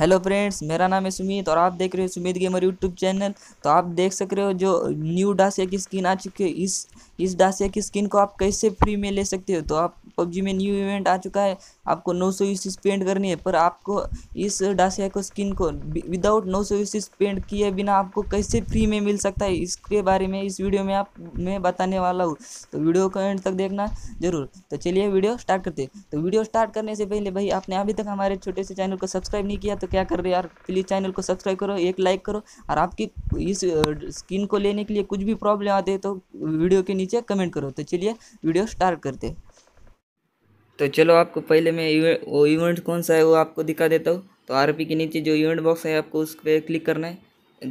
hello friends मेरा नाम है सुमित और आप देख रहे हो सुमित गेमर यूट्यूब चैनल तो आप देख सक रहे हो जो न्यू डासिया की स्किन आ चुकी है इस इस डासिया की स्किन को आप कैसे फ्री में ले सकते हो तो आप पबजी में न्यू इवेंट आ चुका है आपको नौ सौ यूसीज पेंट करनी है पर आपको इस डासिया को स्किन को विदाउट नौ सौ यूसीज पेंट किए बिना आपको कैसे फ्री में मिल सकता है इसके बारे में इस वीडियो में आप मैं बताने वाला हूँ तो वीडियो को एंड तक देखना जरूर तो चलिए वीडियो स्टार्ट करते तो वीडियो स्टार्ट करने से पहले भाई आपने अभी तक हमारे छोटे से चैनल को सब्सक्राइब नहीं किया तो क्या कर रहे यार प्लीज़ चैनल को सब्सक्राइब करो एक लाइक करो और आपकी इस स्किन को लेने के लिए कुछ भी प्रॉब्लम आते तो वीडियो के नीचे कमेंट करो तो चलिए वीडियो स्टार्ट करते तो चलो आपको पहले मैं वो इवेंट कौन सा है वो आपको दिखा देता हूँ तो आर के नीचे जो इवेंट बॉक्स है आपको उस पर क्लिक करना है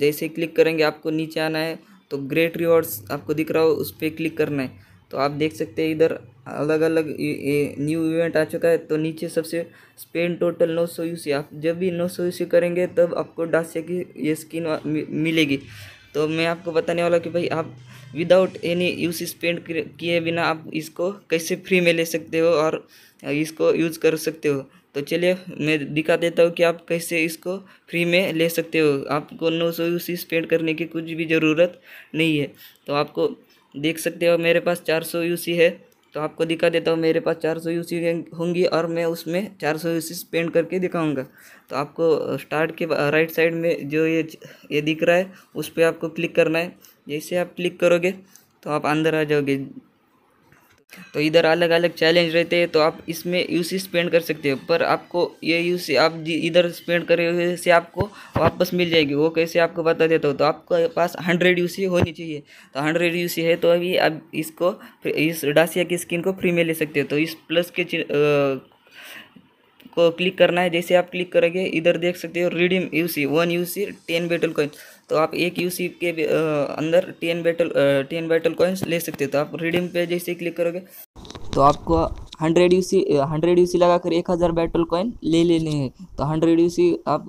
जैसे क्लिक करेंगे आपको नीचे आना है तो ग्रेट रिवॉर्ड्स आपको दिख रहा हो उस पर क्लिक करना है तो आप देख सकते हैं इधर अलग अलग न्यू इवेंट आ चुका है तो नीचे सबसे स्पेन टोटल नौ सौ आप जब भी नौ सौ करेंगे तब आपको डासिया की ये स्किन मिलेगी तो मैं आपको बताने वाला कि भाई आप विदाउट एनी यूज स्पेंड किए बिना आप इसको कैसे फ्री में ले सकते हो और इसको यूज कर सकते हो तो चलिए मैं दिखा देता हूँ कि आप कैसे इसको फ्री में ले सकते हो आपको नो सौ यूसी स्पेंड करने की कुछ भी ज़रूरत नहीं है तो आपको देख सकते हो मेरे पास चार सौ सी है तो आपको दिखा देता हूँ मेरे पास चार सौ यूसी होंगी और मैं उसमें चार सौ यूसी पेंट करके दिखाऊंगा तो आपको स्टार्ट के राइट साइड में जो ये ये दिख रहा है उस पर आपको क्लिक करना है जैसे आप क्लिक करोगे तो आप अंदर आ जाओगे तो इधर अलग अलग चैलेंज रहते हैं तो आप इसमें यूसी स्पेंड कर सकते हो पर आपको ये यूसी आप इधर स्पेंड करे हुए से आपको वापस मिल जाएगी वो कैसे आपको बता देता हो तो आपके पास हंड्रेड यूसी होनी चाहिए तो हंड्रेड यूसी है तो अभी आप इसको इस डासिया की स्किन को फ्री में ले सकते हो तो इस प्लस के को क्लिक करना है जैसे आप क्लिक करोगे इधर देख सकते हो redeem U C one U C ten battle coin तो आप एक यू सी के अंदर ten battle ten battle coins ले सकते हो तो आप रिडीम पे जैसे क्लिक करोगे तो आपको hundred U C hundred U C लगा कर एक हज़ार बैटल कॉइन ले लेने हैं तो हंड्रेड यू सी आप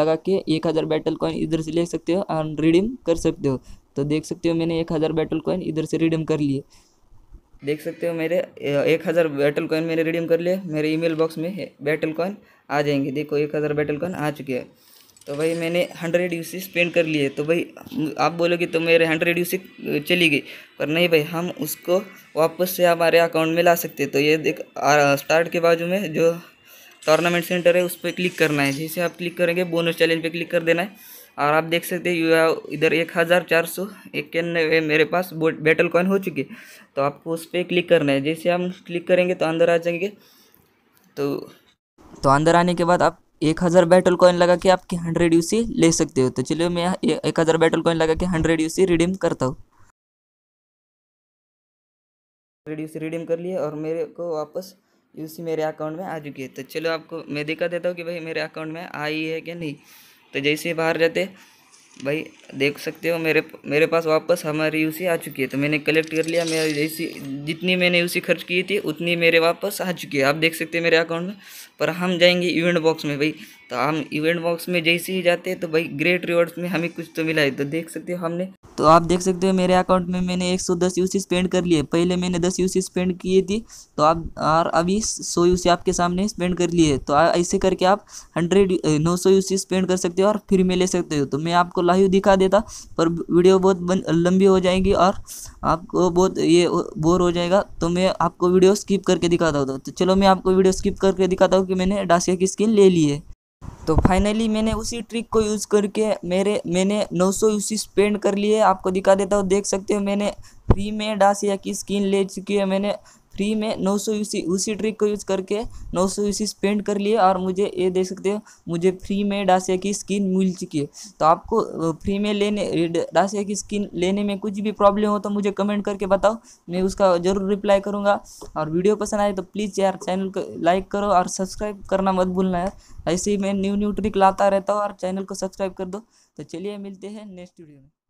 लगा के एक हज़ार बैटल कॉइन इधर से ले सकते हो और रिडीम कर सकते हो तो देख सकते हो मैंने एक हज़ार बैटल कॉइन इधर से रिडीम कर लिए देख सकते हो मेरे एक हज़ार बैटल कॉइन मैंने रिडीम कर लिए मेरे ईमेल बॉक्स में बैटल कॉइन आ जाएंगे देखो एक हज़ार बैटल कॉइन आ चुके हैं तो भाई मैंने हंड्रेड यू सी स्पेंड कर लिए तो भाई आप बोलोगे तो मेरे हंड्रेड यू सी चली गई पर नहीं भाई हम उसको वापस से हमारे अकाउंट में ला सकते तो ये देख स्टार्ट के बाजू में जो टूर्नामेंट सेंटर है उस पर क्लिक करना है जैसे आप क्लिक करेंगे बोनस चैलेंज पर क्लिक कर देना है और आप देख सकते हैं इधर एक हज़ार चार सौ इक्यानवे मेरे पास बैटल कॉइन हो चुकी तो आपको उस पर क्लिक करना है जैसे हम क्लिक करेंगे तो अंदर आ जाएंगे तो तो अंदर आने के बाद आप एक हज़ार बैटल कॉइन लगा के आपकी हंड्रेड यू ले सकते हो तो चलिए मैं एक हज़ार बैटल कॉइन लगा के हंड्रेड यू रिडीम करता हूँ हंड्रेड यू रिडीम कर लिए और मेरे को वापस यू मेरे अकाउंट में आ चुकी है तो चलो आपको मैं दिखा देता हूँ कि भाई मेरे अकाउंट में आई है कि नहीं तो जैसे ही बाहर जाते भाई देख सकते हो मेरे मेरे पास वापस हमारी यूसी आ चुकी है तो मैंने कलेक्ट कर लिया मेरी जैसी जितनी मैंने यूसी खर्च की थी उतनी मेरे वापस आ चुकी है आप देख सकते हैं मेरे अकाउंट में पर हम जाएंगे इवेंट बॉक्स में भाई तो हम इवेंट बॉक्स में जैसे ही जाते हैं तो भाई ग्रेट रिवॉर्ड्स में हमें कुछ तो मिला है तो देख सकते हो हमने तो आप देख सकते हो मेरे अकाउंट में मैंने 110 यूसी स्पेंड कर लिए पहले मैंने 10 यूसी स्पेंड किए थी तो आप और अभी 100 यूसी आपके सामने स्पेंड कर लिए तो ऐसे करके आप 100 900 यूसी स्पेंड कर सकते हो और फिर में ले सकते हो तो मैं आपको लाइव दिखा देता पर वीडियो बहुत लंबी हो जाएगी और आपको बहुत ये बोर हो जाएगा तो मैं आपको वीडियो स्किप करके दिखाता हूँ तो चलो मैं आपको वीडियो स्किप करके दिखाता हूँ कि मैंने डासिया की स्किन ले ली है तो फाइनली मैंने उसी ट्रिक को यूज़ करके मेरे मैंने 900 सौ यूसी स्पेंड कर लिए आपको दिखा देता हूँ देख सकते हो मैंने फ्री में डासिया की स्किन ले चुकी है मैंने फ्री में नौ सौ यूसी उसी ट्रिक को यूज़ करके नौ सौ यूसी स्पेंड कर लिए और मुझे ये देख सकते हो मुझे फ्री में डासिया की स्किन मिल चुकी है तो आपको फ्री में लेने डासिया की स्किन लेने में कुछ भी प्रॉब्लम हो तो मुझे कमेंट करके बताओ मैं उसका ज़रूर रिप्लाई करूँगा और वीडियो पसंद आए तो प्लीज़ यार चैनल को लाइक करो और सब्सक्राइब करना मत भूलना यार ऐसे ही मैं न्यू न्यू ट्रिक लाता रहता हूँ और चैनल को सब्सक्राइब कर दो तो चलिए मिलते हैं नेक्स्ट वीडियो में